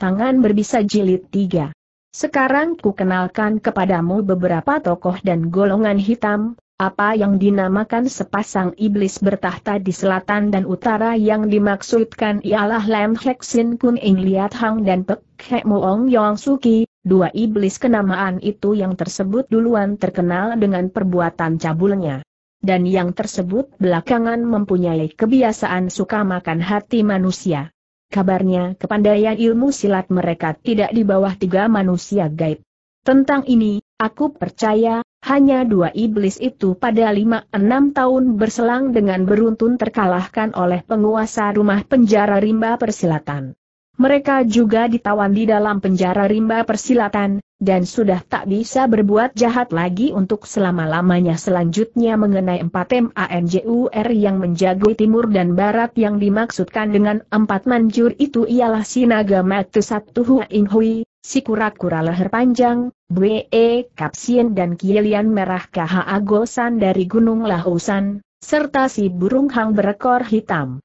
Tangan berbisa jilid 3. Sekarang ku kenalkan kepadamu beberapa tokoh dan golongan hitam, apa yang dinamakan sepasang iblis bertahta di selatan dan utara yang dimaksudkan ialah Lam Hek Sin Kun Ing Liat Hang dan Pek Hek Muong Yong Suki, dua iblis kenamaan itu yang tersebut duluan terkenal dengan perbuatan cabulnya dan yang tersebut belakangan mempunyai kebiasaan suka makan hati manusia. Kabarnya kepandaian ilmu silat mereka tidak di bawah tiga manusia gaib. Tentang ini, aku percaya, hanya dua iblis itu pada lima enam tahun berselang dengan beruntun terkalahkan oleh penguasa rumah penjara rimba persilatan. Mereka juga ditawan di dalam penjara rimba persilatan, dan sudah tak bisa berbuat jahat lagi untuk selama-lamanya selanjutnya mengenai 4 MANJUR yang menjago timur dan barat yang dimaksudkan dengan empat manjur itu ialah Sinaga Matu Satu Hua In Hui, kura leher panjang, Bwe Kapsien dan Kielian Merah KHA Gosan dari Gunung Lahusan, serta si burung hang berekor hitam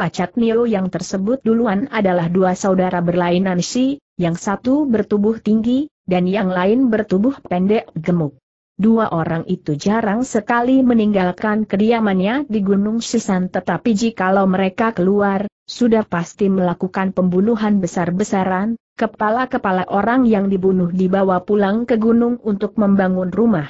pacat Nio yang tersebut duluan adalah dua saudara berlainan si, yang satu bertubuh tinggi, dan yang lain bertubuh pendek gemuk. Dua orang itu jarang sekali meninggalkan kediamannya di Gunung Sisan tetapi jikalau mereka keluar, sudah pasti melakukan pembunuhan besar-besaran, kepala-kepala orang yang dibunuh dibawa pulang ke gunung untuk membangun rumah.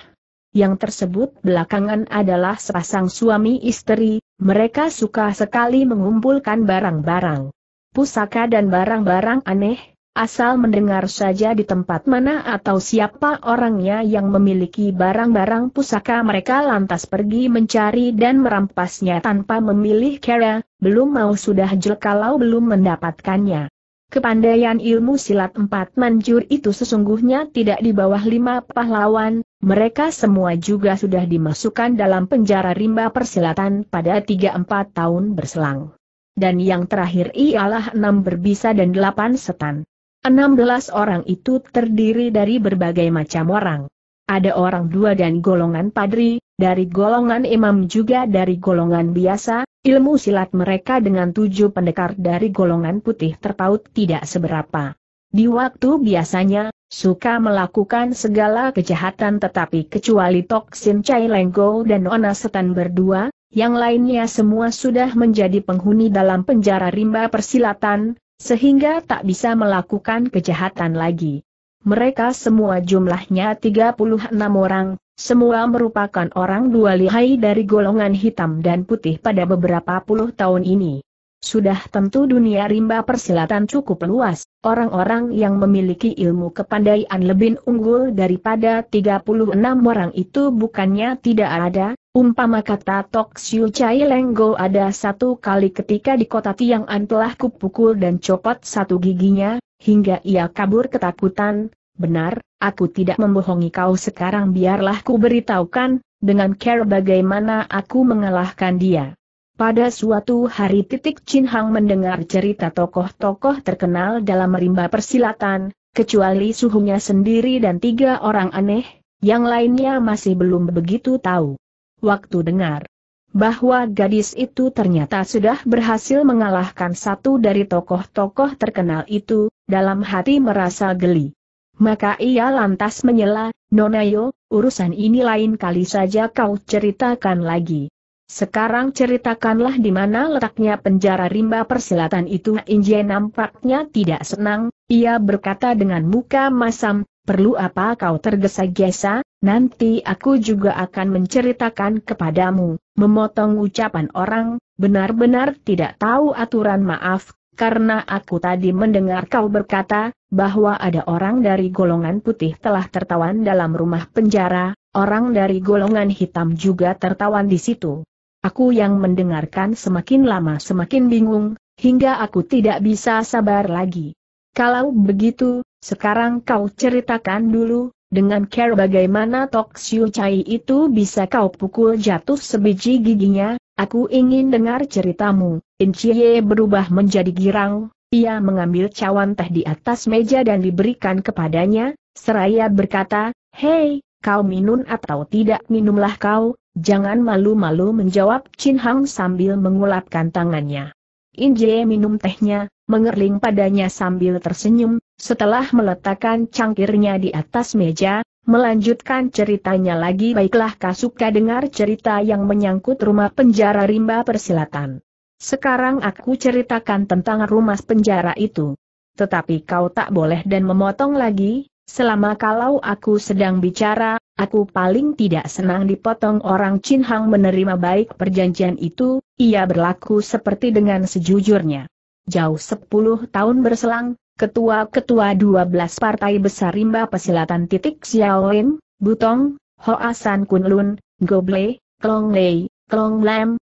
Yang tersebut belakangan adalah sepasang suami istri, mereka suka sekali mengumpulkan barang-barang pusaka dan barang-barang aneh, asal mendengar saja di tempat mana atau siapa orangnya yang memiliki barang-barang pusaka mereka lantas pergi mencari dan merampasnya tanpa memilih kera, belum mau sudah jel kalau belum mendapatkannya. Kepandaian ilmu silat empat manjur itu sesungguhnya tidak di bawah lima pahlawan, mereka semua juga sudah dimasukkan dalam penjara rimba persilatan pada 3-4 tahun berselang. Dan yang terakhir ialah enam berbisa dan delapan setan. Enam belas orang itu terdiri dari berbagai macam orang. Ada orang dua dan golongan padri, dari golongan imam juga dari golongan biasa, ilmu silat mereka dengan tujuh pendekar dari golongan putih terpaut tidak seberapa. Di waktu biasanya, suka melakukan segala kejahatan tetapi kecuali Toksin Chai Lenggo dan Ona Setan berdua, yang lainnya semua sudah menjadi penghuni dalam penjara rimba persilatan, sehingga tak bisa melakukan kejahatan lagi. Mereka semua jumlahnya 36 orang, semua merupakan orang dua lihai dari golongan hitam dan putih pada beberapa puluh tahun ini. Sudah tentu dunia rimba persilatan cukup luas, orang-orang yang memiliki ilmu kepandaian lebih unggul daripada 36 orang itu bukannya tidak ada, umpama kata Tok Siu Chai Lenggo ada satu kali ketika di kota Tiang An telah kupukul dan copot satu giginya, hingga ia kabur ketakutan, benar, aku tidak membohongi kau sekarang biarlah ku beritahukan, dengan care bagaimana aku mengalahkan dia. Pada suatu hari titik Chin Hang mendengar cerita tokoh-tokoh terkenal dalam rimba persilatan, kecuali suhunya sendiri dan tiga orang aneh, yang lainnya masih belum begitu tahu. Waktu dengar bahwa gadis itu ternyata sudah berhasil mengalahkan satu dari tokoh-tokoh terkenal itu, dalam hati merasa geli. Maka ia lantas menyela, Nonayo, urusan ini lain kali saja kau ceritakan lagi. Sekarang ceritakanlah di mana letaknya penjara rimba persilatan itu. Inje nampaknya tidak senang, ia berkata dengan muka masam, perlu apa kau tergesa-gesa, nanti aku juga akan menceritakan kepadamu. Memotong ucapan orang, benar-benar tidak tahu aturan maaf, karena aku tadi mendengar kau berkata, bahwa ada orang dari golongan putih telah tertawan dalam rumah penjara, orang dari golongan hitam juga tertawan di situ. Aku yang mendengarkan semakin lama semakin bingung, hingga aku tidak bisa sabar lagi. Kalau begitu, sekarang kau ceritakan dulu, dengan care bagaimana Tok Siu Chai itu bisa kau pukul jatuh sebiji giginya, aku ingin dengar ceritamu. Chie berubah menjadi girang, ia mengambil cawan teh di atas meja dan diberikan kepadanya, seraya berkata, Hei, kau minum atau tidak minumlah kau, Jangan malu-malu menjawab Chin Hang sambil mengulapkan tangannya. Jie minum tehnya, mengerling padanya sambil tersenyum, setelah meletakkan cangkirnya di atas meja, melanjutkan ceritanya lagi baiklah Kasuka dengar cerita yang menyangkut rumah penjara rimba persilatan. Sekarang aku ceritakan tentang rumah penjara itu. Tetapi kau tak boleh dan memotong lagi, Selama kalau aku sedang bicara, aku paling tidak senang dipotong orang Chin Hang menerima baik perjanjian itu, ia berlaku seperti dengan sejujurnya. Jauh sepuluh tahun berselang, ketua-ketua dua belas partai besar rimba pesilatan titik Xiaolin, Butong, Hoa San Kunlun, Goble, Klong Lei, Klong Lam,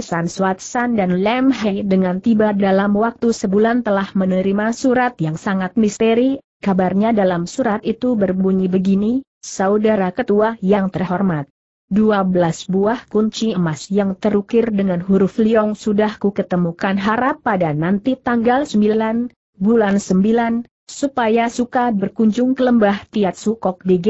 San Suat San dan Lam Hei dengan tiba dalam waktu sebulan telah menerima surat yang sangat misteri Kabarnya dalam surat itu berbunyi begini, Saudara Ketua yang terhormat. 12 buah kunci emas yang terukir dengan huruf liong sudah ku ketemukan harap pada nanti tanggal 9, bulan 9, supaya suka berkunjung ke lembah Tiat Sukok di G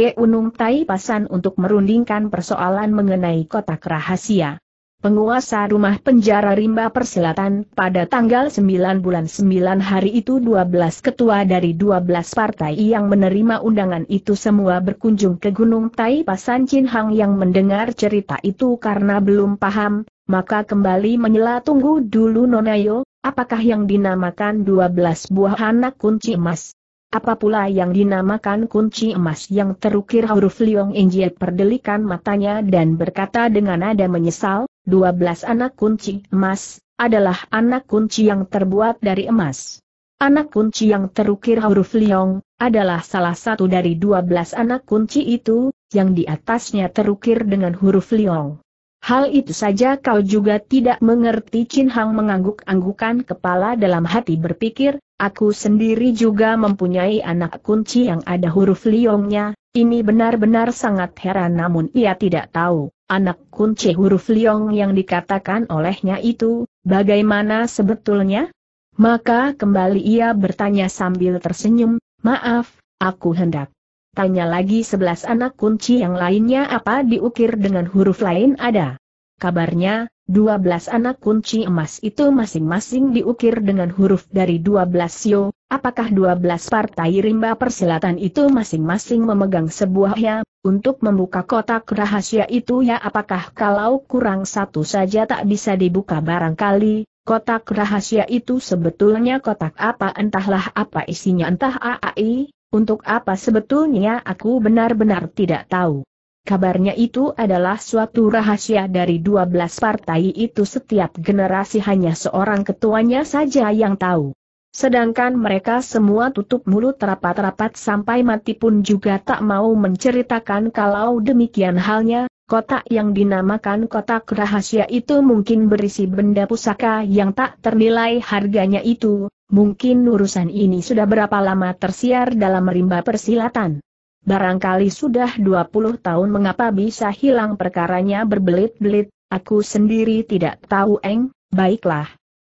Tai Pasan untuk merundingkan persoalan mengenai kotak rahasia penguasa rumah penjara Rimba Perselatan pada tanggal 9 bulan 9 hari itu 12 ketua dari 12 partai yang menerima undangan itu semua berkunjung ke Gunung Tai Pasan Chin Hang yang mendengar cerita itu karena belum paham, maka kembali menyela tunggu dulu Nonayo, apakah yang dinamakan 12 buah anak kunci emas? Apa pula yang dinamakan kunci emas yang terukir huruf Liong Injie perdelikan matanya dan berkata dengan nada menyesal, 12 anak kunci emas, adalah anak kunci yang terbuat dari emas. Anak kunci yang terukir huruf Liong, adalah salah satu dari dua belas anak kunci itu, yang di atasnya terukir dengan huruf Liong. Hal itu saja kau juga tidak mengerti Chin Hang mengangguk-anggukan kepala dalam hati berpikir, aku sendiri juga mempunyai anak kunci yang ada huruf Liongnya, ini benar-benar sangat heran namun ia tidak tahu. Anak kunci huruf Liong yang dikatakan olehnya itu, bagaimana sebetulnya? Maka kembali ia bertanya sambil tersenyum, maaf, aku hendak. Tanya lagi sebelas anak kunci yang lainnya apa diukir dengan huruf lain ada. Kabarnya, 12 anak kunci emas itu masing-masing diukir dengan huruf dari 12 sio, apakah dua belas partai rimba persilatan itu masing-masing memegang sebuah ya, untuk membuka kotak rahasia itu ya apakah kalau kurang satu saja tak bisa dibuka barangkali, kotak rahasia itu sebetulnya kotak apa entahlah apa isinya entah aai, untuk apa sebetulnya aku benar-benar tidak tahu. Kabarnya itu adalah suatu rahasia dari dua belas partai itu setiap generasi hanya seorang ketuanya saja yang tahu. Sedangkan mereka semua tutup mulut rapat-rapat sampai mati pun juga tak mau menceritakan kalau demikian halnya, kotak yang dinamakan kotak rahasia itu mungkin berisi benda pusaka yang tak ternilai harganya itu, mungkin urusan ini sudah berapa lama tersiar dalam rimba persilatan. Barangkali sudah 20 tahun mengapa bisa hilang perkaranya berbelit-belit, aku sendiri tidak tahu eng, baiklah.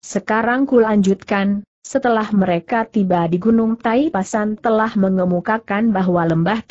Sekarang kulanjutkan. setelah mereka tiba di Gunung Tai, pasan telah mengemukakan bahwa lembah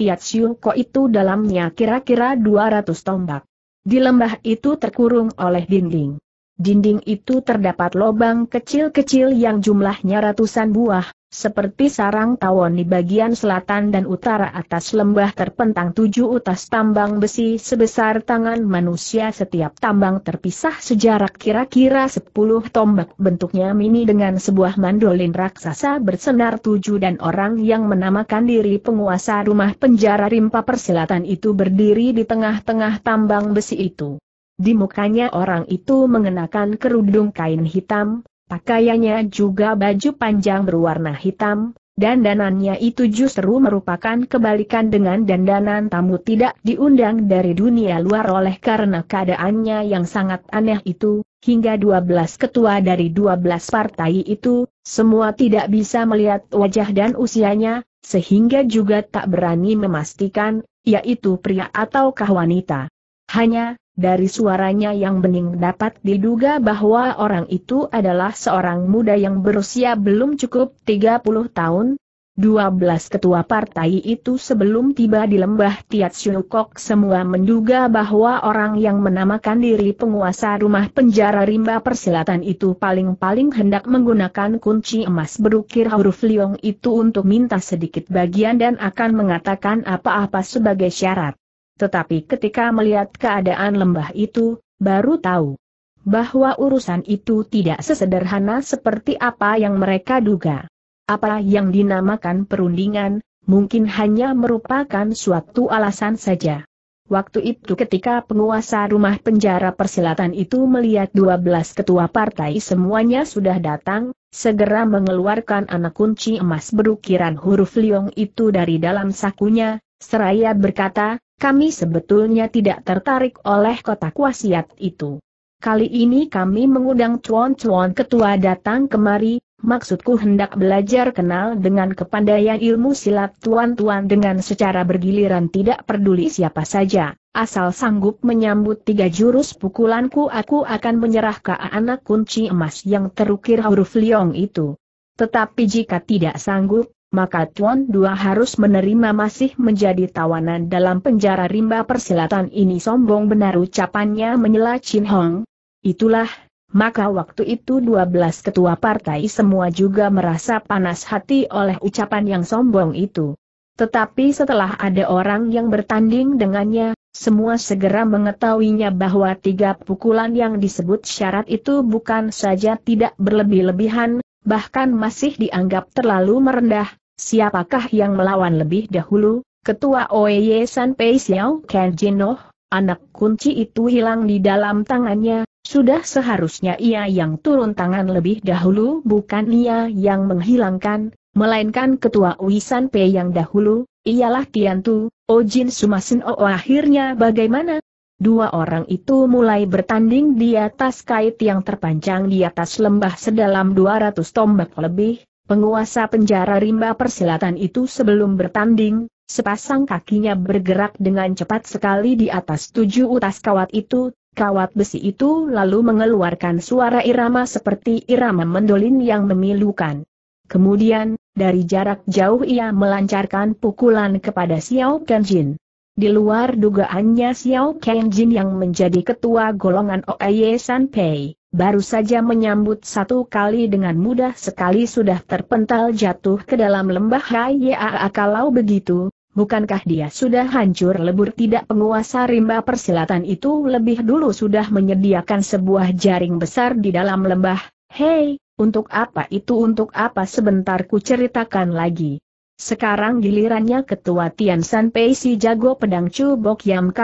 Ko itu dalamnya kira-kira 200 tombak. Di lembah itu terkurung oleh dinding. Dinding itu terdapat lobang kecil-kecil yang jumlahnya ratusan buah, seperti sarang tawon di bagian selatan dan utara atas lembah terpentang tujuh utas tambang besi sebesar tangan manusia setiap tambang terpisah sejarak kira-kira sepuluh tombak bentuknya mini dengan sebuah mandolin raksasa bersenar tujuh dan orang yang menamakan diri penguasa rumah penjara rimpa persilatan itu berdiri di tengah-tengah tambang besi itu. Di mukanya orang itu mengenakan kerudung kain hitam, Pakaiannya juga baju panjang berwarna hitam, dan danannya itu justru merupakan kebalikan dengan dandanan tamu tidak diundang dari dunia luar oleh karena keadaannya yang sangat aneh itu, hingga 12 ketua dari 12 partai itu, semua tidak bisa melihat wajah dan usianya, sehingga juga tak berani memastikan, yaitu pria ataukah wanita. Hanya, dari suaranya yang bening dapat diduga bahwa orang itu adalah seorang muda yang berusia belum cukup 30 tahun. 12 ketua partai itu sebelum tiba di lembah Tiat Syukok semua menduga bahwa orang yang menamakan diri penguasa rumah penjara rimba persilatan itu paling-paling hendak menggunakan kunci emas berukir huruf liong itu untuk minta sedikit bagian dan akan mengatakan apa-apa sebagai syarat. Tetapi ketika melihat keadaan lembah itu, baru tahu bahwa urusan itu tidak sesederhana seperti apa yang mereka duga. Apa yang dinamakan perundingan, mungkin hanya merupakan suatu alasan saja. Waktu itu ketika penguasa rumah penjara persilatan itu melihat 12 ketua partai semuanya sudah datang, segera mengeluarkan anak kunci emas berukiran huruf liong itu dari dalam sakunya, seraya berkata, kami sebetulnya tidak tertarik oleh kotak wasiat itu. Kali ini kami mengundang cuan-cuan ketua datang kemari, maksudku hendak belajar kenal dengan kepandaian ilmu silat tuan-tuan dengan secara bergiliran tidak peduli siapa saja. Asal sanggup menyambut tiga jurus pukulanku aku akan menyerah ke anak kunci emas yang terukir huruf liong itu. Tetapi jika tidak sanggup, maka Tuan Dua harus menerima masih menjadi tawanan dalam penjara rimba persilatan ini sombong benar ucapannya menyela Chin Hong. Itulah, maka waktu itu 12 ketua partai semua juga merasa panas hati oleh ucapan yang sombong itu. Tetapi setelah ada orang yang bertanding dengannya, semua segera mengetahuinya bahwa tiga pukulan yang disebut syarat itu bukan saja tidak berlebih-lebihan, bahkan masih dianggap terlalu merendah, Siapakah yang melawan lebih dahulu? Ketua Oye San Pei Xiao Ken Jinoh, anak kunci itu hilang di dalam tangannya, sudah seharusnya ia yang turun tangan lebih dahulu bukan ia yang menghilangkan, melainkan ketua Wisan Pei yang dahulu, ialah Tiantu, Ojin Sumasin O akhirnya bagaimana? Dua orang itu mulai bertanding di atas kait yang terpanjang di atas lembah sedalam 200 tombak lebih, Penguasa penjara rimba persilatan itu sebelum bertanding, sepasang kakinya bergerak dengan cepat sekali di atas tujuh utas kawat itu, kawat besi itu lalu mengeluarkan suara irama seperti irama mendolin yang memilukan. Kemudian, dari jarak jauh ia melancarkan pukulan kepada Xiao Kenjin. Di luar dugaannya Xiao Kenjin yang menjadi ketua golongan Oye Sanpei baru saja menyambut satu kali dengan mudah sekali sudah terpental jatuh ke dalam lembah Hayaa kalau begitu, bukankah dia sudah hancur lebur tidak penguasa rimba persilatan itu lebih dulu sudah menyediakan sebuah jaring besar di dalam lembah, hei, untuk apa itu untuk apa sebentar ku ceritakan lagi, sekarang gilirannya ketua Tian San Pei si jago pedang Chu Bok Yam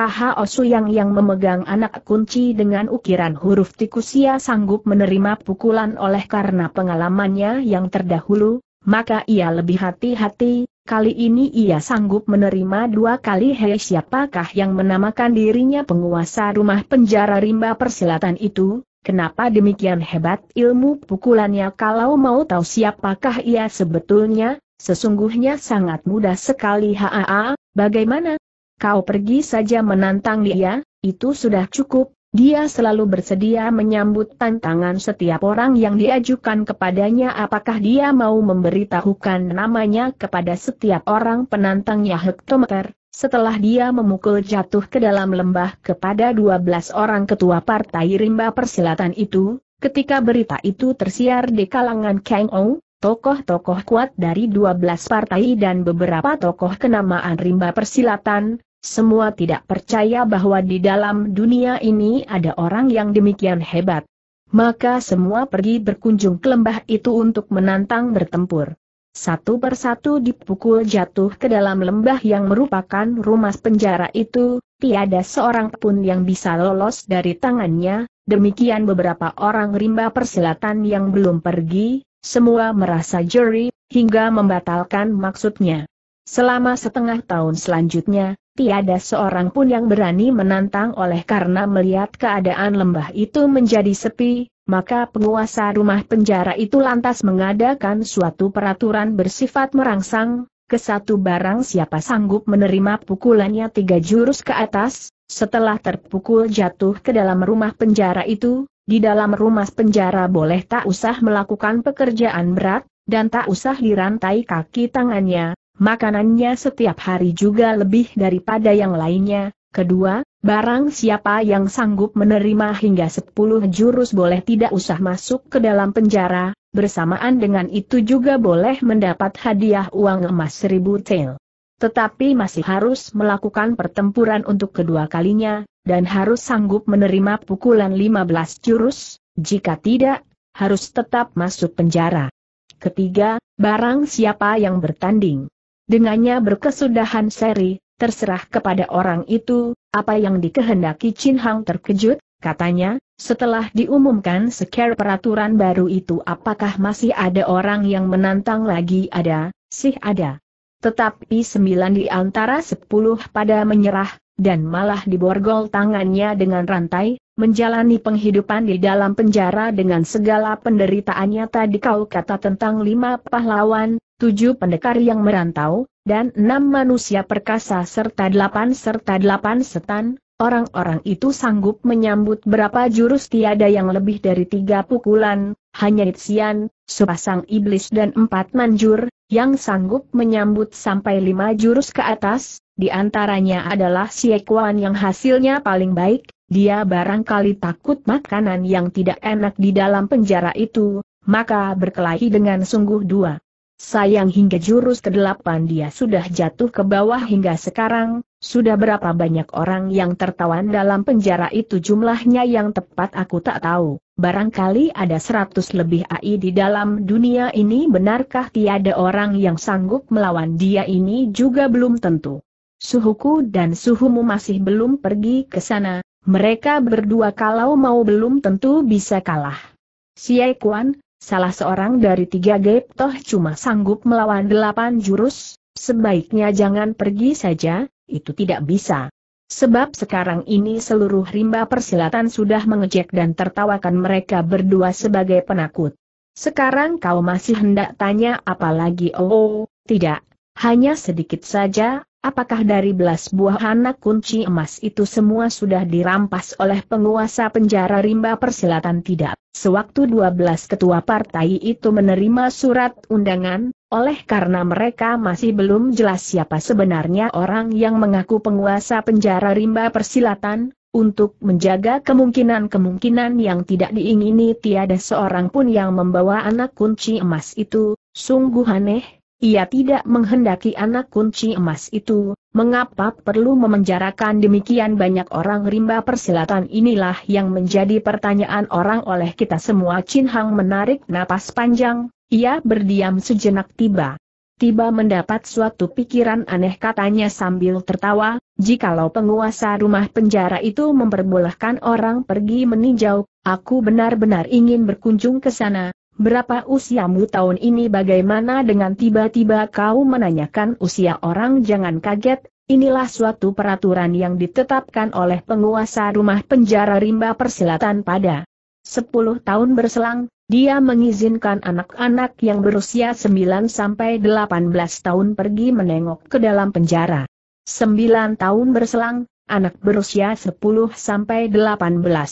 yang memegang anak kunci dengan ukiran huruf tikusia sanggup menerima pukulan oleh karena pengalamannya yang terdahulu, maka ia lebih hati-hati, kali ini ia sanggup menerima dua kali hei siapakah yang menamakan dirinya penguasa rumah penjara rimba persilatan itu, Kenapa demikian hebat ilmu pukulannya kalau mau tahu siapakah ia sebetulnya, Sesungguhnya sangat mudah sekali haa, bagaimana? Kau pergi saja menantang dia, itu sudah cukup, dia selalu bersedia menyambut tantangan setiap orang yang diajukan kepadanya apakah dia mau memberitahukan namanya kepada setiap orang penantangnya hektometer. Setelah dia memukul jatuh ke dalam lembah kepada 12 orang ketua partai rimba persilatan itu, ketika berita itu tersiar di kalangan Kang Ong, tokoh-tokoh kuat dari 12 partai dan beberapa tokoh kenamaan rimba persilatan, semua tidak percaya bahwa di dalam dunia ini ada orang yang demikian hebat. Maka semua pergi berkunjung ke lembah itu untuk menantang bertempur. Satu persatu dipukul jatuh ke dalam lembah yang merupakan rumah penjara itu, tiada seorang pun yang bisa lolos dari tangannya, demikian beberapa orang rimba persilatan yang belum pergi, semua merasa jeri, hingga membatalkan maksudnya. Selama setengah tahun selanjutnya, tiada seorang pun yang berani menantang oleh karena melihat keadaan lembah itu menjadi sepi, maka penguasa rumah penjara itu lantas mengadakan suatu peraturan bersifat merangsang, ke satu barang siapa sanggup menerima pukulannya tiga jurus ke atas, setelah terpukul jatuh ke dalam rumah penjara itu, di dalam rumah penjara boleh tak usah melakukan pekerjaan berat, dan tak usah dirantai kaki tangannya, makanannya setiap hari juga lebih daripada yang lainnya. Kedua, barang siapa yang sanggup menerima hingga 10 jurus boleh tidak usah masuk ke dalam penjara, bersamaan dengan itu juga boleh mendapat hadiah uang emas seribu tel. Tetapi masih harus melakukan pertempuran untuk kedua kalinya, dan harus sanggup menerima pukulan 15 jurus, jika tidak, harus tetap masuk penjara. Ketiga, barang siapa yang bertanding. Dengannya berkesudahan seri, terserah kepada orang itu, apa yang dikehendaki Chin Hang terkejut, katanya, setelah diumumkan secara peraturan baru itu apakah masih ada orang yang menantang lagi ada, sih ada. Tetapi sembilan di antara sepuluh pada menyerah, dan malah diborgol tangannya dengan rantai, menjalani penghidupan di dalam penjara dengan segala penderitaannya tadi kau kata tentang lima pahlawan, tujuh pendekar yang merantau, dan enam manusia perkasa serta delapan serta delapan setan, Orang-orang itu sanggup menyambut berapa jurus tiada yang lebih dari tiga pukulan, hanya Ritsian, sepasang iblis dan empat manjur, yang sanggup menyambut sampai lima jurus ke atas, di antaranya adalah si Siekwan yang hasilnya paling baik, dia barangkali takut makanan yang tidak enak di dalam penjara itu, maka berkelahi dengan sungguh dua. Sayang hingga jurus ke-8 dia sudah jatuh ke bawah hingga sekarang, sudah berapa banyak orang yang tertawan dalam penjara itu jumlahnya yang tepat aku tak tahu. Barangkali ada seratus lebih AI di dalam dunia ini benarkah tiada orang yang sanggup melawan dia ini juga belum tentu. Suhuku dan suhumu masih belum pergi ke sana, mereka berdua kalau mau belum tentu bisa kalah. Si Kuan, salah seorang dari tiga Gepto toh cuma sanggup melawan delapan jurus, sebaiknya jangan pergi saja, itu tidak bisa. Sebab sekarang ini seluruh rimba persilatan sudah mengejek dan tertawakan mereka berdua sebagai penakut. Sekarang kau masih hendak tanya apalagi oh, oh tidak, hanya sedikit saja, Apakah dari belas buah anak kunci emas itu semua sudah dirampas oleh penguasa penjara rimba persilatan tidak? Sewaktu dua belas ketua partai itu menerima surat undangan, oleh karena mereka masih belum jelas siapa sebenarnya orang yang mengaku penguasa penjara rimba persilatan, untuk menjaga kemungkinan-kemungkinan yang tidak diingini tiada seorang pun yang membawa anak kunci emas itu, sungguh aneh, ia tidak menghendaki anak kunci emas itu, mengapa perlu memenjarakan demikian banyak orang rimba persilatan inilah yang menjadi pertanyaan orang oleh kita semua Chin Hang menarik napas panjang, ia berdiam sejenak tiba. Tiba mendapat suatu pikiran aneh katanya sambil tertawa, jikalau penguasa rumah penjara itu memperbolehkan orang pergi meninjau, aku benar-benar ingin berkunjung ke sana, berapa usiamu tahun ini bagaimana dengan tiba-tiba kau menanyakan usia orang jangan kaget, inilah suatu peraturan yang ditetapkan oleh penguasa rumah penjara rimba persilatan pada 10 tahun berselang, dia mengizinkan anak-anak yang berusia 9 sampai 18 tahun pergi menengok ke dalam penjara. 9 tahun berselang, anak berusia 10-18 sampai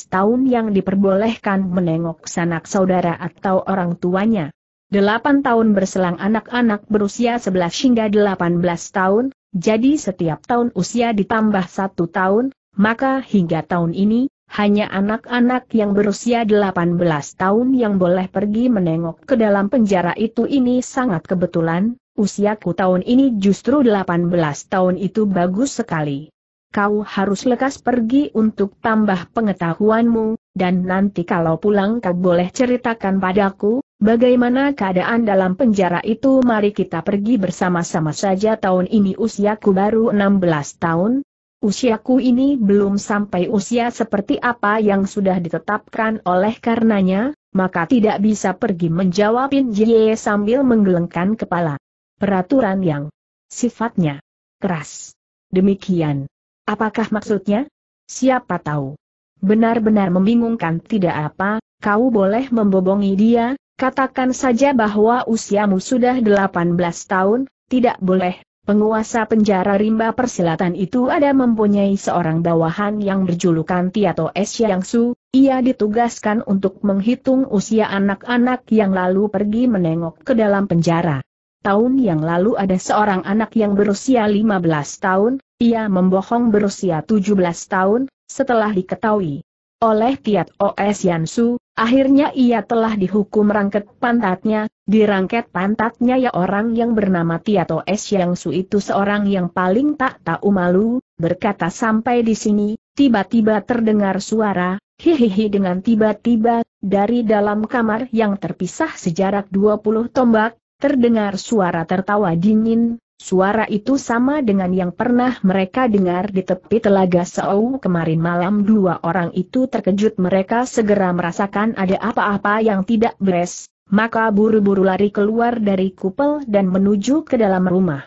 tahun yang diperbolehkan menengok sanak saudara atau orang tuanya. 8 tahun berselang anak-anak berusia 11 hingga 18 tahun, jadi setiap tahun usia ditambah 1 tahun, maka hingga tahun ini, hanya anak-anak yang berusia 18 tahun yang boleh pergi menengok ke dalam penjara itu ini sangat kebetulan, usiaku tahun ini justru 18 tahun itu bagus sekali kau harus lekas pergi untuk tambah pengetahuanmu, dan nanti kalau pulang kau boleh ceritakan padaku, bagaimana keadaan dalam penjara itu mari kita pergi bersama-sama saja tahun ini usiaku baru 16 tahun, Usiaku ini belum sampai usia seperti apa yang sudah ditetapkan oleh karenanya, maka tidak bisa pergi menjawabin Jie sambil menggelengkan kepala. Peraturan yang sifatnya keras. Demikian. Apakah maksudnya? Siapa tahu. Benar-benar membingungkan tidak apa, kau boleh membobongi dia, katakan saja bahwa usiamu sudah 18 tahun, tidak boleh. Penguasa penjara rimba persilatan itu ada mempunyai seorang bawahan yang berjulukan Tiato Yang Su, ia ditugaskan untuk menghitung usia anak-anak yang lalu pergi menengok ke dalam penjara. Tahun yang lalu ada seorang anak yang berusia 15 tahun, ia membohong berusia 17 tahun, setelah diketahui oleh Tiat O.S. Yansu, akhirnya ia telah dihukum rangket pantatnya, dirangket pantatnya ya orang yang bernama Tiat O.S. Yansu itu seorang yang paling tak tahu malu, berkata sampai di sini, tiba-tiba terdengar suara, hihihi dengan tiba-tiba, dari dalam kamar yang terpisah sejarak 20 tombak, terdengar suara tertawa dingin, Suara itu sama dengan yang pernah mereka dengar di tepi telaga Seou kemarin malam dua orang itu terkejut mereka segera merasakan ada apa-apa yang tidak beres, maka buru-buru lari keluar dari kupel dan menuju ke dalam rumah.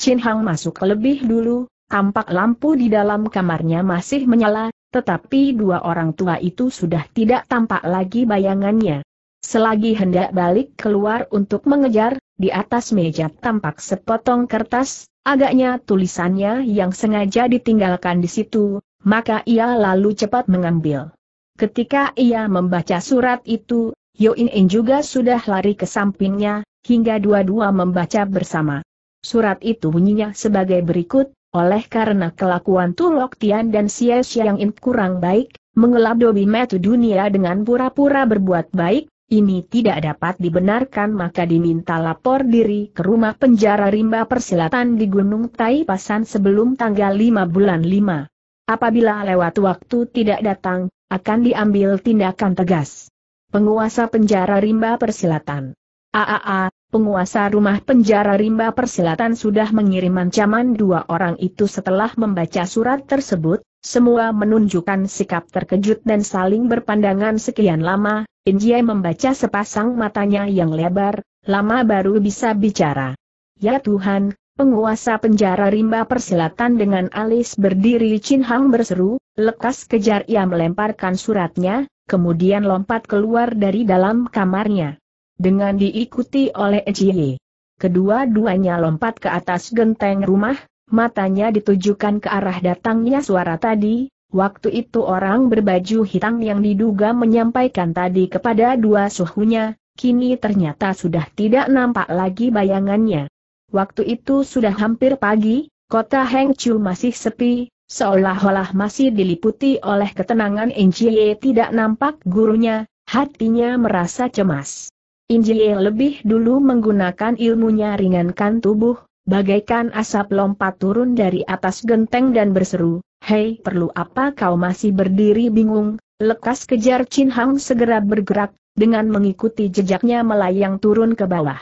Chin Hang masuk lebih dulu, tampak lampu di dalam kamarnya masih menyala, tetapi dua orang tua itu sudah tidak tampak lagi bayangannya. Selagi hendak balik keluar untuk mengejar, di atas meja tampak sepotong kertas, agaknya tulisannya yang sengaja ditinggalkan di situ, maka ia lalu cepat mengambil. Ketika ia membaca surat itu, Yo In In juga sudah lari ke sampingnya, hingga dua-dua membaca bersama. Surat itu bunyinya sebagai berikut, oleh karena kelakuan Tulok Tian dan Xie Xiang In kurang baik, mengelabdobi metu dunia dengan pura-pura berbuat baik, ini tidak dapat dibenarkan maka diminta lapor diri ke rumah penjara rimba persilatan di Gunung Taipasan sebelum tanggal 5 bulan 5. Apabila lewat waktu tidak datang, akan diambil tindakan tegas. Penguasa penjara rimba persilatan. AAA, penguasa rumah penjara rimba persilatan sudah mengirim ancaman dua orang itu setelah membaca surat tersebut, semua menunjukkan sikap terkejut dan saling berpandangan sekian lama, Injie membaca sepasang matanya yang lebar, lama baru bisa bicara. Ya Tuhan, penguasa penjara rimba persilatan dengan alis berdiri Chin Hang berseru, lekas kejar ia melemparkan suratnya, kemudian lompat keluar dari dalam kamarnya. Dengan diikuti oleh Injie. Kedua-duanya lompat ke atas genteng rumah, matanya ditujukan ke arah datangnya suara tadi, waktu itu orang berbaju hitam yang diduga menyampaikan tadi kepada dua suhunya, kini ternyata sudah tidak nampak lagi bayangannya. Waktu itu sudah hampir pagi, kota Hengchu masih sepi, seolah-olah masih diliputi oleh ketenangan Injie tidak nampak gurunya, hatinya merasa cemas. Injie lebih dulu menggunakan ilmunya ringankan tubuh, bagaikan asap lompat turun dari atas genteng dan berseru, Hei perlu apa kau masih berdiri bingung, lekas kejar Chin Hang segera bergerak, dengan mengikuti jejaknya melayang turun ke bawah.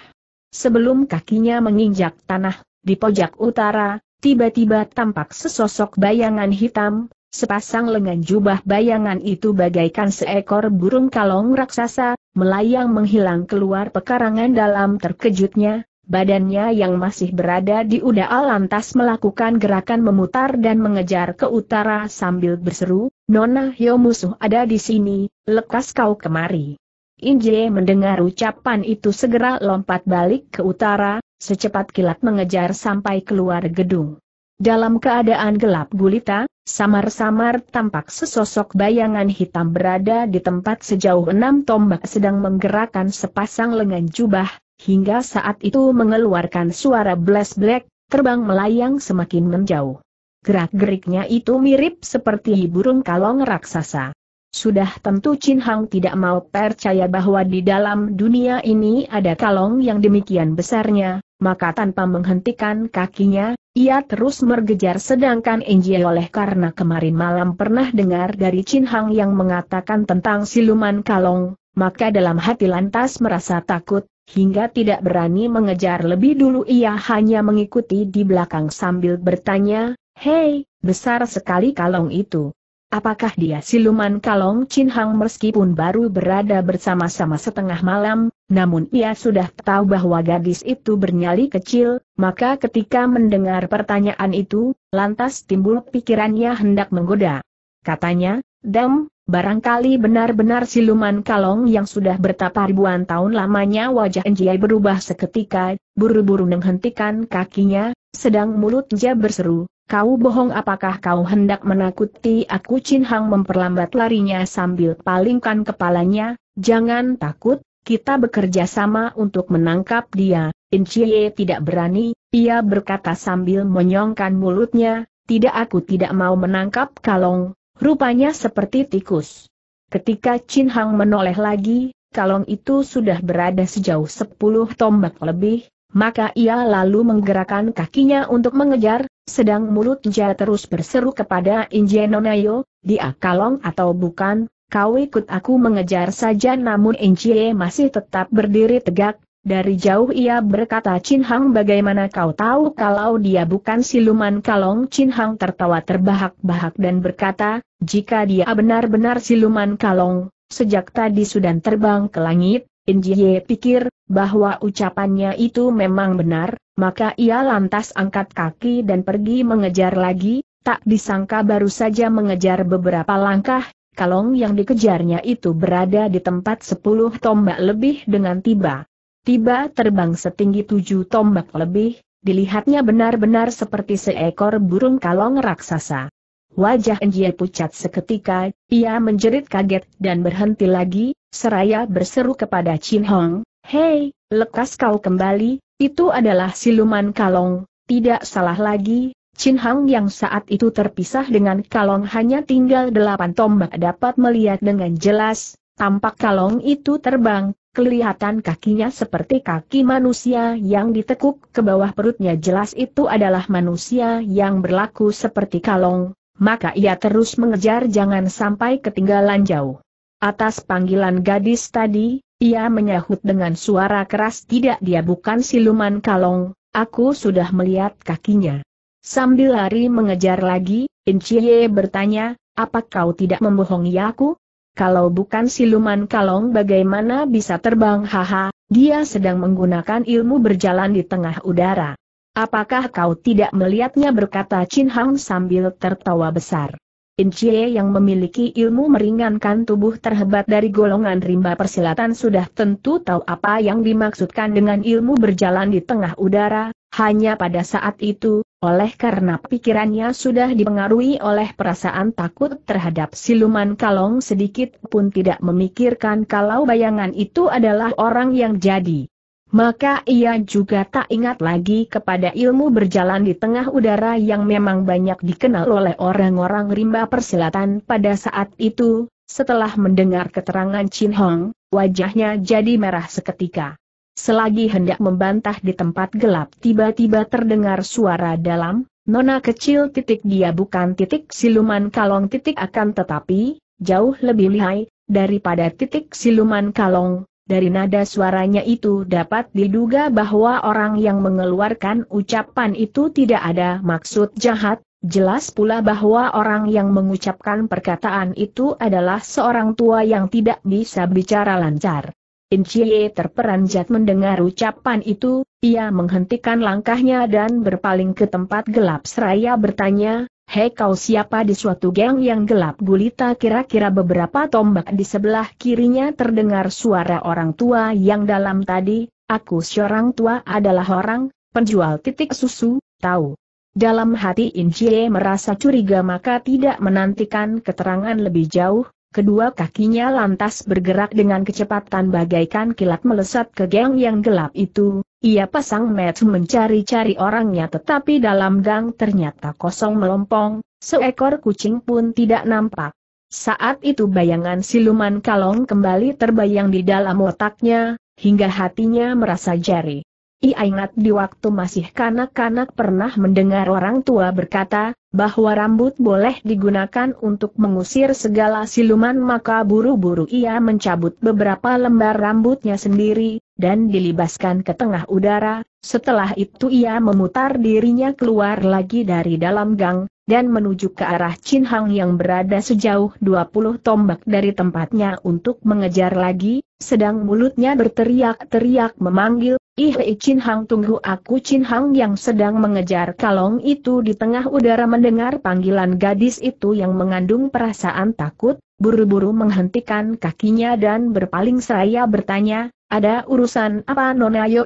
Sebelum kakinya menginjak tanah, di pojok utara, tiba-tiba tampak sesosok bayangan hitam, Sepasang lengan jubah bayangan itu bagaikan seekor burung kalong raksasa, melayang menghilang keluar pekarangan dalam terkejutnya, Badannya yang masih berada di udara lantas melakukan gerakan memutar dan mengejar ke utara sambil berseru, Nona Hyo musuh ada di sini, lekas kau kemari. Inje mendengar ucapan itu segera lompat balik ke utara, secepat kilat mengejar sampai keluar gedung. Dalam keadaan gelap gulita, samar-samar tampak sesosok bayangan hitam berada di tempat sejauh enam tombak sedang menggerakkan sepasang lengan jubah, hingga saat itu mengeluarkan suara blast black, terbang melayang semakin menjauh. Gerak-geriknya itu mirip seperti burung kalong raksasa. Sudah tentu Chin Hang tidak mau percaya bahwa di dalam dunia ini ada kalong yang demikian besarnya, maka tanpa menghentikan kakinya, ia terus mergejar sedangkan Enjie oleh karena kemarin malam pernah dengar dari Chin Hang yang mengatakan tentang siluman kalong, maka dalam hati lantas merasa takut, hingga tidak berani mengejar lebih dulu ia hanya mengikuti di belakang sambil bertanya, Hei, besar sekali kalong itu. Apakah dia siluman kalong Chin Hang meskipun baru berada bersama-sama setengah malam, namun ia sudah tahu bahwa gadis itu bernyali kecil, maka ketika mendengar pertanyaan itu, lantas timbul pikirannya hendak menggoda. Katanya, Dam, Barangkali benar-benar siluman kalong yang sudah bertapa ribuan tahun lamanya wajah Enjiai berubah seketika, buru-buru menghentikan kakinya, sedang mulut mulutnya berseru, kau bohong apakah kau hendak menakuti aku Chin Hang memperlambat larinya sambil palingkan kepalanya, jangan takut, kita bekerja sama untuk menangkap dia, Enjiai tidak berani, ia berkata sambil menyongkan mulutnya, tidak aku tidak mau menangkap kalong, Rupanya seperti tikus. Ketika Chin Hang menoleh lagi, kalong itu sudah berada sejauh sepuluh tombak lebih, maka ia lalu menggerakkan kakinya untuk mengejar, sedang mulut Jia terus berseru kepada Nonayo, dia kalong atau bukan, kau ikut aku mengejar saja namun Injie masih tetap berdiri tegak, dari jauh ia berkata Chin Hang bagaimana kau tahu kalau dia bukan siluman kalong Chin Hang tertawa terbahak-bahak dan berkata, jika dia benar-benar siluman kalong, sejak tadi sudah terbang ke langit, Jie pikir, bahwa ucapannya itu memang benar, maka ia lantas angkat kaki dan pergi mengejar lagi, tak disangka baru saja mengejar beberapa langkah, kalong yang dikejarnya itu berada di tempat sepuluh tombak lebih dengan tiba tiba terbang setinggi tujuh tombak lebih, dilihatnya benar-benar seperti seekor burung kalong raksasa. Wajah Enjie pucat seketika, ia menjerit kaget dan berhenti lagi, seraya berseru kepada Chin Hong, Hei, lekas kau kembali, itu adalah siluman kalong, tidak salah lagi, Chin Hong yang saat itu terpisah dengan kalong hanya tinggal delapan tombak dapat melihat dengan jelas, tampak kalong itu terbang, kelihatan kakinya seperti kaki manusia yang ditekuk ke bawah perutnya jelas itu adalah manusia yang berlaku seperti kalong, maka ia terus mengejar jangan sampai ketinggalan jauh. Atas panggilan gadis tadi, ia menyahut dengan suara keras tidak dia bukan siluman kalong, aku sudah melihat kakinya. Sambil lari mengejar lagi, Inciye bertanya, apa kau tidak membohongi aku? kalau bukan siluman kalong bagaimana bisa terbang haha, dia sedang menggunakan ilmu berjalan di tengah udara. Apakah kau tidak melihatnya berkata Chin Hang sambil tertawa besar. Incie yang memiliki ilmu meringankan tubuh terhebat dari golongan rimba persilatan sudah tentu tahu apa yang dimaksudkan dengan ilmu berjalan di tengah udara, hanya pada saat itu, oleh karena pikirannya sudah dipengaruhi oleh perasaan takut terhadap siluman kalong sedikit pun tidak memikirkan kalau bayangan itu adalah orang yang jadi maka ia juga tak ingat lagi kepada ilmu berjalan di tengah udara yang memang banyak dikenal oleh orang-orang rimba persilatan pada saat itu, setelah mendengar keterangan Chin Hong, wajahnya jadi merah seketika. Selagi hendak membantah di tempat gelap tiba-tiba terdengar suara dalam, nona kecil titik dia bukan titik siluman kalong titik akan tetapi, jauh lebih lihai, daripada titik siluman kalong, dari nada suaranya itu dapat diduga bahwa orang yang mengeluarkan ucapan itu tidak ada maksud jahat, jelas pula bahwa orang yang mengucapkan perkataan itu adalah seorang tua yang tidak bisa bicara lancar. Incie terperanjat mendengar ucapan itu, ia menghentikan langkahnya dan berpaling ke tempat gelap seraya bertanya, Hei kau siapa di suatu geng yang gelap gulita kira-kira beberapa tombak di sebelah kirinya terdengar suara orang tua yang dalam tadi, aku seorang tua adalah orang, penjual titik susu, tahu. Dalam hati Injie merasa curiga maka tidak menantikan keterangan lebih jauh, Kedua kakinya lantas bergerak dengan kecepatan bagaikan kilat melesat ke geng yang gelap itu. Ia pasang match mencari-cari orangnya tetapi dalam gang ternyata kosong melompong, seekor kucing pun tidak nampak. Saat itu bayangan siluman kalong kembali terbayang di dalam otaknya, hingga hatinya merasa jari. Ia ingat di waktu masih kanak-kanak pernah mendengar orang tua berkata, bahwa rambut boleh digunakan untuk mengusir segala siluman maka buru-buru ia mencabut beberapa lembar rambutnya sendiri, dan dilibaskan ke tengah udara, setelah itu ia memutar dirinya keluar lagi dari dalam gang, dan menuju ke arah Chin Hang yang berada sejauh 20 tombak dari tempatnya untuk mengejar lagi, sedang mulutnya berteriak-teriak memanggil, Ih Chin Hang tunggu aku Chin Hang yang sedang mengejar kalong itu di tengah udara mendengar panggilan gadis itu yang mengandung perasaan takut, buru-buru menghentikan kakinya dan berpaling seraya bertanya, ada urusan apa Nona Yo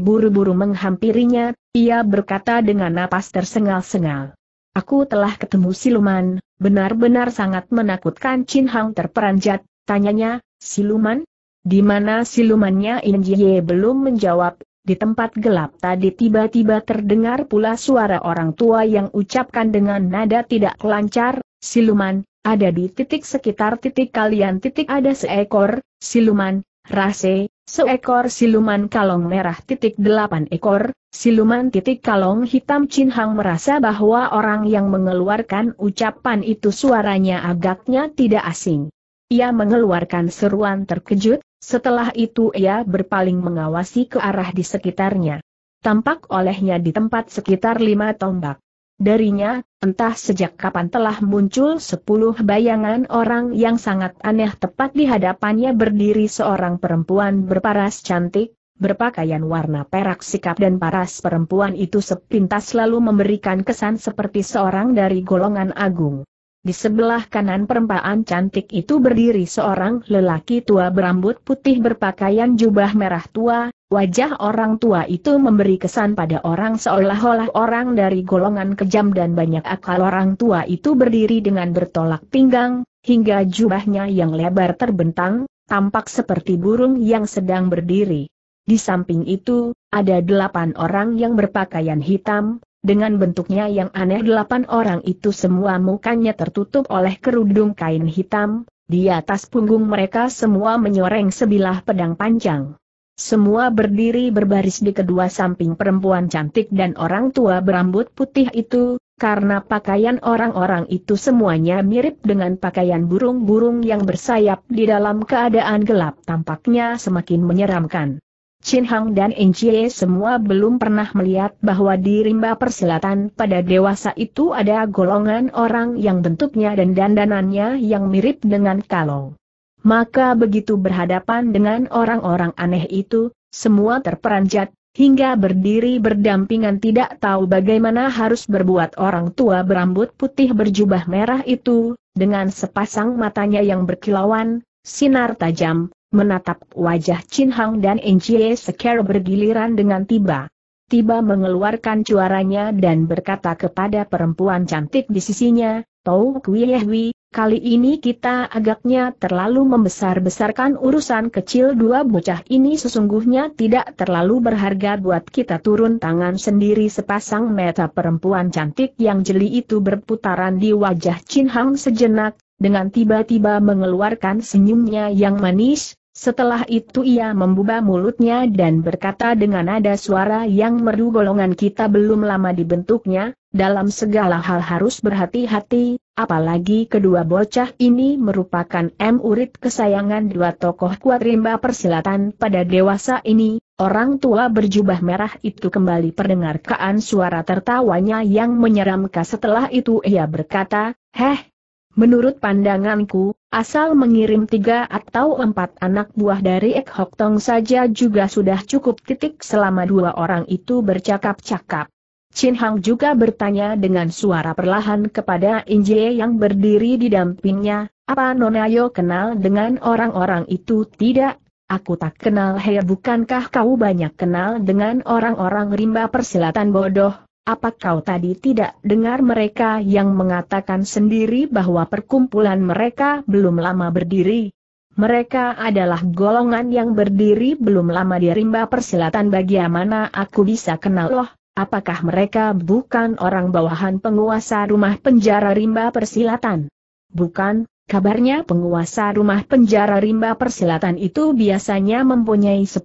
buru-buru menghampirinya, ia berkata dengan napas tersengal-sengal. Aku telah ketemu siluman, benar-benar sangat menakutkan Chin Hang terperanjat, tanyanya, siluman? Di mana silumannya Injie belum menjawab, di tempat gelap tadi tiba-tiba terdengar pula suara orang tua yang ucapkan dengan nada tidak lancar, siluman, ada di titik sekitar titik kalian titik ada seekor, siluman, rase, seekor siluman kalong merah titik delapan ekor, siluman titik kalong hitam Chin Hang merasa bahwa orang yang mengeluarkan ucapan itu suaranya agaknya tidak asing. Ia mengeluarkan seruan terkejut, setelah itu ia berpaling mengawasi ke arah di sekitarnya. Tampak olehnya di tempat sekitar lima tombak. Darinya, entah sejak kapan telah muncul sepuluh bayangan orang yang sangat aneh tepat di hadapannya berdiri seorang perempuan berparas cantik, berpakaian warna perak sikap dan paras perempuan itu sepintas lalu memberikan kesan seperti seorang dari golongan agung. Di sebelah kanan perempaan cantik itu berdiri seorang lelaki tua berambut putih berpakaian jubah merah tua, wajah orang tua itu memberi kesan pada orang seolah-olah orang dari golongan kejam dan banyak akal orang tua itu berdiri dengan bertolak pinggang, hingga jubahnya yang lebar terbentang, tampak seperti burung yang sedang berdiri. Di samping itu, ada delapan orang yang berpakaian hitam, dengan bentuknya yang aneh delapan orang itu semua mukanya tertutup oleh kerudung kain hitam, di atas punggung mereka semua menyoreng sebilah pedang panjang. Semua berdiri berbaris di kedua samping perempuan cantik dan orang tua berambut putih itu, karena pakaian orang-orang itu semuanya mirip dengan pakaian burung-burung yang bersayap di dalam keadaan gelap tampaknya semakin menyeramkan. Chin Hang dan Chie semua belum pernah melihat bahwa di rimba Perselatan pada dewasa itu ada golongan orang yang bentuknya dan dandanannya yang mirip dengan kalong. Maka begitu berhadapan dengan orang-orang aneh itu, semua terperanjat, hingga berdiri berdampingan tidak tahu bagaimana harus berbuat orang tua berambut putih berjubah merah itu, dengan sepasang matanya yang berkilauan, sinar tajam, menatap wajah Chin Hang dan Enjie secara bergiliran dengan tiba. Tiba mengeluarkan suaranya dan berkata kepada perempuan cantik di sisinya, Tau Kui Yehwi, kali ini kita agaknya terlalu membesar-besarkan urusan kecil dua bocah ini sesungguhnya tidak terlalu berharga buat kita turun tangan sendiri sepasang mata perempuan cantik yang jeli itu berputaran di wajah Chin Hang sejenak, dengan tiba-tiba mengeluarkan senyumnya yang manis, setelah itu ia membuka mulutnya dan berkata dengan nada suara yang merdu golongan kita belum lama dibentuknya, dalam segala hal harus berhati-hati, apalagi kedua bocah ini merupakan M. kesayangan dua tokoh kuat rimba persilatan pada dewasa ini, orang tua berjubah merah itu kembali perdengarkan suara tertawanya yang menyeramkan setelah itu ia berkata, Heh, menurut pandanganku, Asal mengirim tiga atau empat anak buah dari Ek Hok Tong saja juga sudah cukup titik selama dua orang itu bercakap-cakap. Chin Hang juga bertanya dengan suara perlahan kepada Inje yang berdiri di dampingnya, apa Nonayo kenal dengan orang-orang itu tidak? Aku tak kenal hei bukankah kau banyak kenal dengan orang-orang rimba persilatan bodoh? Apa kau tadi tidak dengar mereka yang mengatakan sendiri bahwa perkumpulan mereka belum lama berdiri? Mereka adalah golongan yang berdiri belum lama di rimba persilatan bagaimana aku bisa kenal loh, apakah mereka bukan orang bawahan penguasa rumah penjara rimba persilatan? Bukan, Kabarnya penguasa rumah penjara rimba persilatan itu biasanya mempunyai 10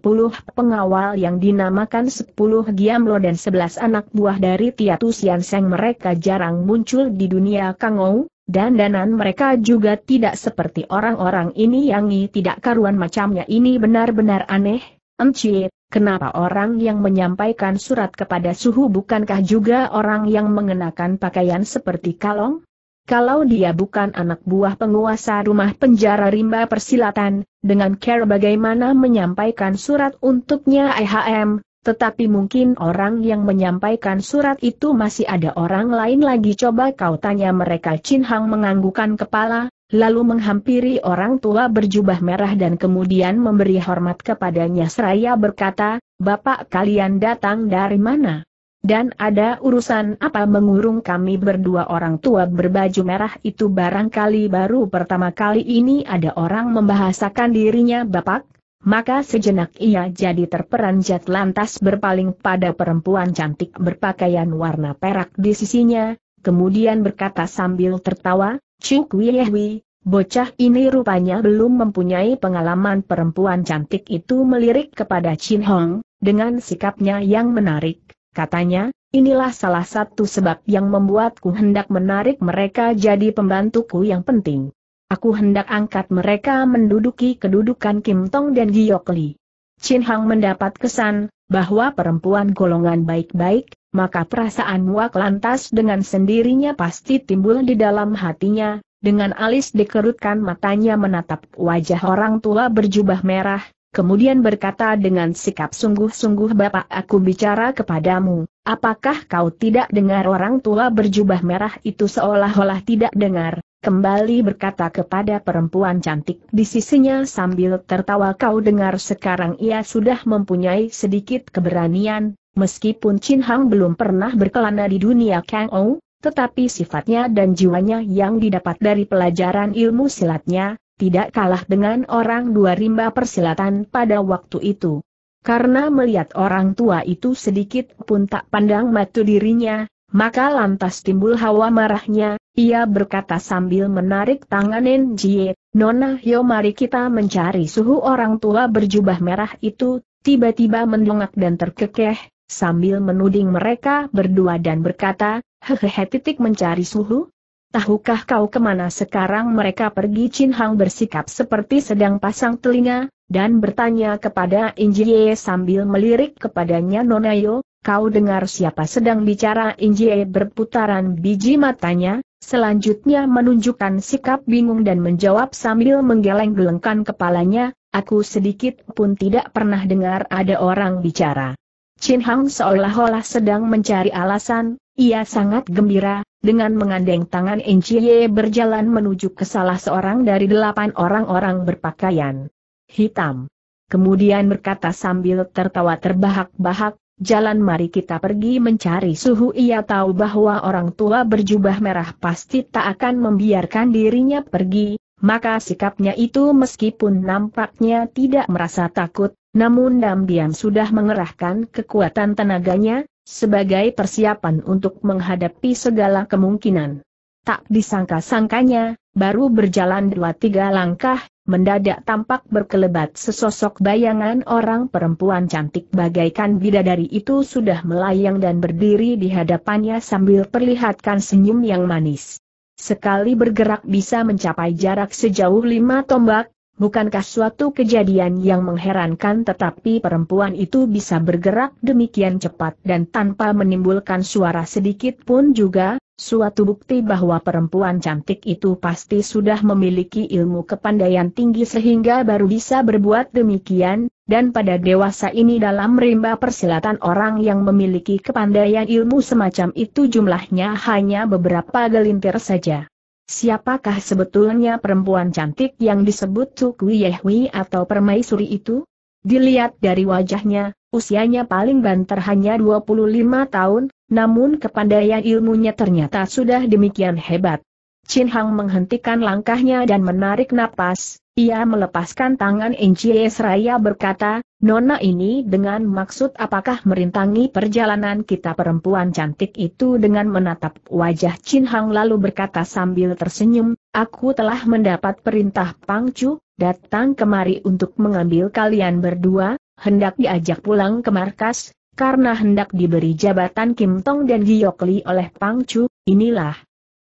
pengawal yang dinamakan 10 Giamlo dan 11 anak buah dari Tiatus Sianseng mereka jarang muncul di dunia Kangou, dan danan mereka juga tidak seperti orang-orang ini yang tidak karuan macamnya ini benar-benar aneh, encik. kenapa orang yang menyampaikan surat kepada suhu bukankah juga orang yang mengenakan pakaian seperti kalong? Kalau dia bukan anak buah penguasa rumah penjara rimba persilatan, dengan care bagaimana menyampaikan surat untuknya IHM, tetapi mungkin orang yang menyampaikan surat itu masih ada orang lain lagi coba kau tanya mereka Chin Hang menganggukan kepala, lalu menghampiri orang tua berjubah merah dan kemudian memberi hormat kepadanya seraya berkata, Bapak kalian datang dari mana? Dan ada urusan apa mengurung kami berdua orang tua berbaju merah itu barangkali baru pertama kali ini ada orang membahasakan dirinya bapak, maka sejenak ia jadi terperanjat lantas berpaling pada perempuan cantik berpakaian warna perak di sisinya, kemudian berkata sambil tertawa, Cuk Wiyehwi, bocah ini rupanya belum mempunyai pengalaman perempuan cantik itu melirik kepada Chin Hong, dengan sikapnya yang menarik, Katanya, inilah salah satu sebab yang membuatku hendak menarik mereka jadi pembantuku yang penting. Aku hendak angkat mereka menduduki kedudukan Kim Tong dan Giok Li. Chin Hang mendapat kesan, bahwa perempuan golongan baik-baik, maka perasaan Wak lantas dengan sendirinya pasti timbul di dalam hatinya, dengan alis dikerutkan matanya menatap wajah orang tua berjubah merah, kemudian berkata dengan sikap sungguh-sungguh Bapak aku bicara kepadamu, apakah kau tidak dengar orang tua berjubah merah itu seolah-olah tidak dengar, kembali berkata kepada perempuan cantik di sisinya sambil tertawa kau dengar sekarang ia sudah mempunyai sedikit keberanian, meskipun Chin Hang belum pernah berkelana di dunia Kang Ou, tetapi sifatnya dan jiwanya yang didapat dari pelajaran ilmu silatnya, tidak kalah dengan orang dua rimba persilatan pada waktu itu. Karena melihat orang tua itu sedikit pun tak pandang matu dirinya, maka lantas timbul hawa marahnya, ia berkata sambil menarik tangan Njie, Nona Hyo mari kita mencari suhu orang tua berjubah merah itu, tiba-tiba mendongak dan terkekeh, sambil menuding mereka berdua dan berkata, hehehe titik mencari suhu, Tahukah kau kemana sekarang mereka pergi Chin Hang bersikap seperti sedang pasang telinga, dan bertanya kepada Jie sambil melirik kepadanya Nonayo, kau dengar siapa sedang bicara Jie berputaran biji matanya, selanjutnya menunjukkan sikap bingung dan menjawab sambil menggeleng-gelengkan kepalanya, aku sedikit pun tidak pernah dengar ada orang bicara. Chin Hang seolah-olah sedang mencari alasan, ia sangat gembira, dengan mengandeng tangan Encie berjalan menuju ke salah seorang dari delapan orang-orang berpakaian hitam. Kemudian berkata sambil tertawa terbahak-bahak, jalan mari kita pergi mencari suhu ia tahu bahwa orang tua berjubah merah pasti tak akan membiarkan dirinya pergi, maka sikapnya itu meskipun nampaknya tidak merasa takut, namun Dambian sudah mengerahkan kekuatan tenaganya, sebagai persiapan untuk menghadapi segala kemungkinan. Tak disangka-sangkanya, baru berjalan dua tiga langkah, mendadak tampak berkelebat sesosok bayangan orang perempuan cantik bagaikan bidadari itu sudah melayang dan berdiri di hadapannya sambil perlihatkan senyum yang manis. Sekali bergerak bisa mencapai jarak sejauh lima tombak, bukankah suatu kejadian yang mengherankan tetapi perempuan itu bisa bergerak demikian cepat dan tanpa menimbulkan suara sedikit pun juga, suatu bukti bahwa perempuan cantik itu pasti sudah memiliki ilmu kepandaian tinggi sehingga baru bisa berbuat demikian, dan pada dewasa ini dalam rimba persilatan orang yang memiliki kepandaian ilmu semacam itu jumlahnya hanya beberapa gelintir saja. Siapakah sebetulnya perempuan cantik yang disebut Tukwi Yehwi atau permaisuri itu? Dilihat dari wajahnya, usianya paling banter hanya 25 tahun, namun kepandaian ilmunya ternyata sudah demikian hebat. Chin Hang menghentikan langkahnya dan menarik napas, ia melepaskan tangan Encie seraya berkata, Nona ini dengan maksud apakah merintangi perjalanan kita perempuan cantik itu dengan menatap wajah Chin Hang lalu berkata sambil tersenyum, aku telah mendapat perintah Pang Chu datang kemari untuk mengambil kalian berdua, hendak diajak pulang ke markas, karena hendak diberi jabatan Kim Tong dan Li oleh Pang Chu inilah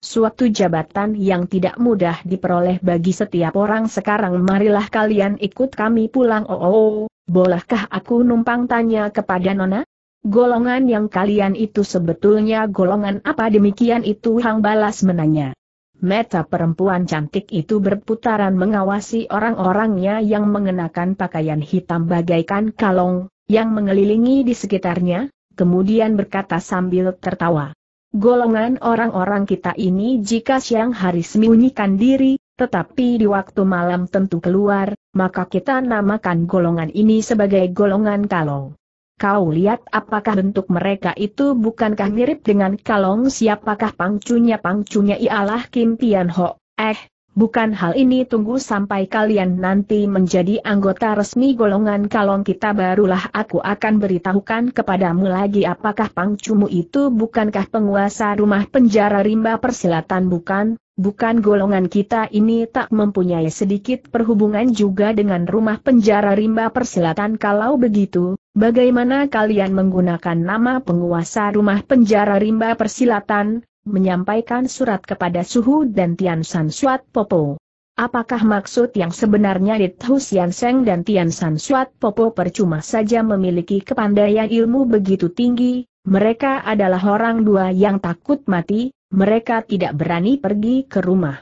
Suatu jabatan yang tidak mudah diperoleh bagi setiap orang sekarang marilah kalian ikut kami pulang oh, oh, oh. bolehkah aku numpang tanya kepada Nona? Golongan yang kalian itu sebetulnya golongan apa demikian itu Hang Balas menanya. Meta perempuan cantik itu berputaran mengawasi orang-orangnya yang mengenakan pakaian hitam bagaikan kalong, yang mengelilingi di sekitarnya, kemudian berkata sambil tertawa. Golongan orang-orang kita ini jika siang hari sembunyikan diri, tetapi di waktu malam tentu keluar, maka kita namakan golongan ini sebagai golongan kalong. Kau lihat apakah bentuk mereka itu bukankah mirip dengan kalong siapakah pangcunya pangcunya ialah Kim Tian Ho, eh, Bukan hal ini tunggu sampai kalian nanti menjadi anggota resmi golongan kalong kita barulah aku akan beritahukan kepadamu lagi apakah pangcumu itu bukankah penguasa rumah penjara rimba persilatan bukan, bukan golongan kita ini tak mempunyai sedikit perhubungan juga dengan rumah penjara rimba persilatan kalau begitu, bagaimana kalian menggunakan nama penguasa rumah penjara rimba persilatan, menyampaikan surat kepada Suhu dan Tian San Suat Popo. Apakah maksud yang sebenarnya Dit Sian Seng dan Tian San Suat Popo percuma saja memiliki kepandaian ilmu begitu tinggi, mereka adalah orang dua yang takut mati, mereka tidak berani pergi ke rumah.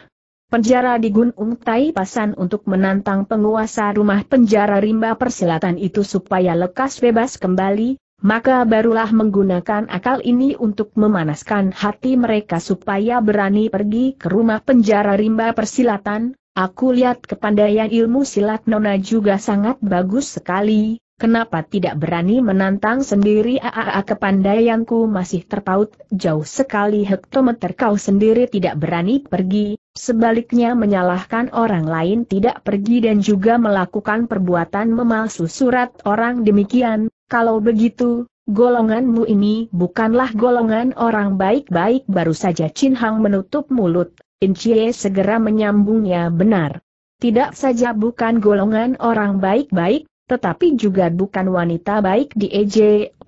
Penjara di Gunung Tai Pasan untuk menantang penguasa rumah penjara rimba persilatan itu supaya lekas bebas kembali, maka barulah menggunakan akal ini untuk memanaskan hati mereka supaya berani pergi ke rumah penjara rimba persilatan. Aku lihat kepandaian ilmu silat Nona juga sangat bagus sekali, kenapa tidak berani menantang sendiri Aa kepandaianku masih terpaut jauh sekali hektometer kau sendiri tidak berani pergi, sebaliknya menyalahkan orang lain tidak pergi dan juga melakukan perbuatan memalsu surat orang demikian, kalau begitu, golonganmu ini bukanlah golongan orang baik-baik baru saja Chin Hang menutup mulut, In Chie segera menyambungnya benar. Tidak saja bukan golongan orang baik-baik, tetapi juga bukan wanita baik di EJ,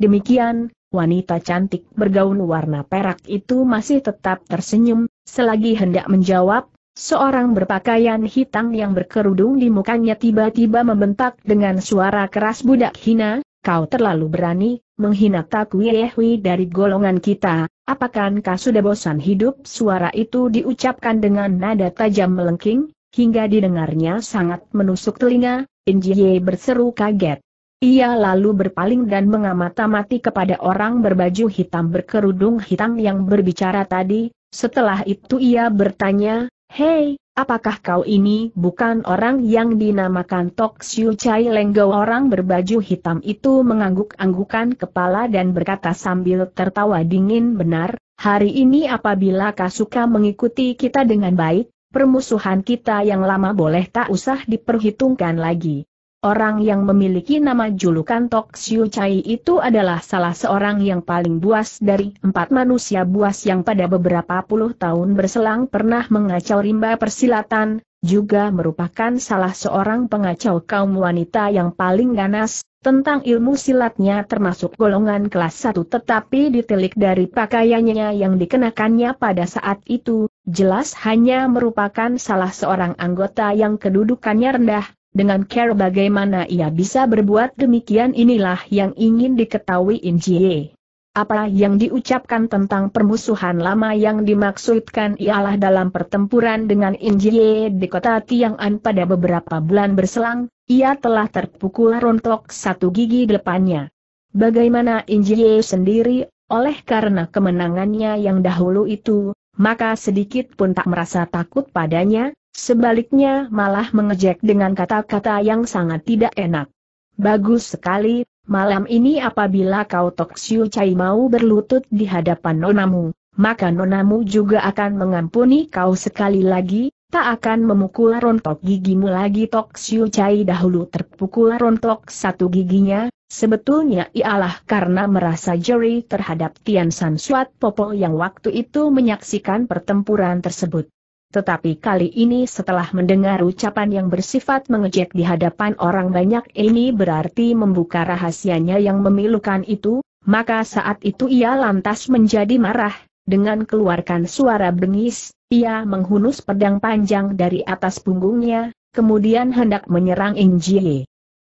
demikian, wanita cantik bergaun warna perak itu masih tetap tersenyum, selagi hendak menjawab, seorang berpakaian hitam yang berkerudung di mukanya tiba-tiba membentak dengan suara keras budak hina, kau terlalu berani, menghina Taku Yehui dari golongan kita, kau sudah bosan hidup? Suara itu diucapkan dengan nada tajam melengking, hingga didengarnya sangat menusuk telinga, Injiye berseru kaget. Ia lalu berpaling dan mengamati-amati kepada orang berbaju hitam berkerudung hitam yang berbicara tadi, setelah itu ia bertanya, Hei, apakah kau ini bukan orang yang dinamakan Tok Siu Chai Lenggo? Orang berbaju hitam itu mengangguk-anggukan kepala dan berkata sambil tertawa dingin benar, hari ini apabila kau suka mengikuti kita dengan baik, permusuhan kita yang lama boleh tak usah diperhitungkan lagi. Orang yang memiliki nama julukan Tok Siu Chai itu adalah salah seorang yang paling buas dari empat manusia buas yang pada beberapa puluh tahun berselang pernah mengacau rimba persilatan, juga merupakan salah seorang pengacau kaum wanita yang paling ganas, tentang ilmu silatnya termasuk golongan kelas satu, tetapi ditilik dari pakaiannya yang dikenakannya pada saat itu, jelas hanya merupakan salah seorang anggota yang kedudukannya rendah, dengan care bagaimana ia bisa berbuat demikian inilah yang ingin diketahui In Jie. Apa yang diucapkan tentang permusuhan lama yang dimaksudkan ialah dalam pertempuran dengan In Jie di kota Tiang'an pada beberapa bulan berselang, ia telah terpukul rontok satu gigi depannya. Bagaimana In Jie sendiri, oleh karena kemenangannya yang dahulu itu, maka sedikit pun tak merasa takut padanya, Sebaliknya malah mengejek dengan kata-kata yang sangat tidak enak. Bagus sekali, malam ini apabila kau Tok Siu Chai mau berlutut di hadapan nonamu, maka nonamu juga akan mengampuni kau sekali lagi, tak akan memukul rontok gigimu lagi Tok Siu Chai dahulu terpukul rontok satu giginya, sebetulnya ialah karena merasa jeri terhadap Tian San Suat Popo yang waktu itu menyaksikan pertempuran tersebut. Tetapi kali ini setelah mendengar ucapan yang bersifat mengejek di hadapan orang banyak ini berarti membuka rahasianya yang memilukan itu, maka saat itu ia lantas menjadi marah, dengan keluarkan suara bengis, ia menghunus pedang panjang dari atas punggungnya, kemudian hendak menyerang Injie.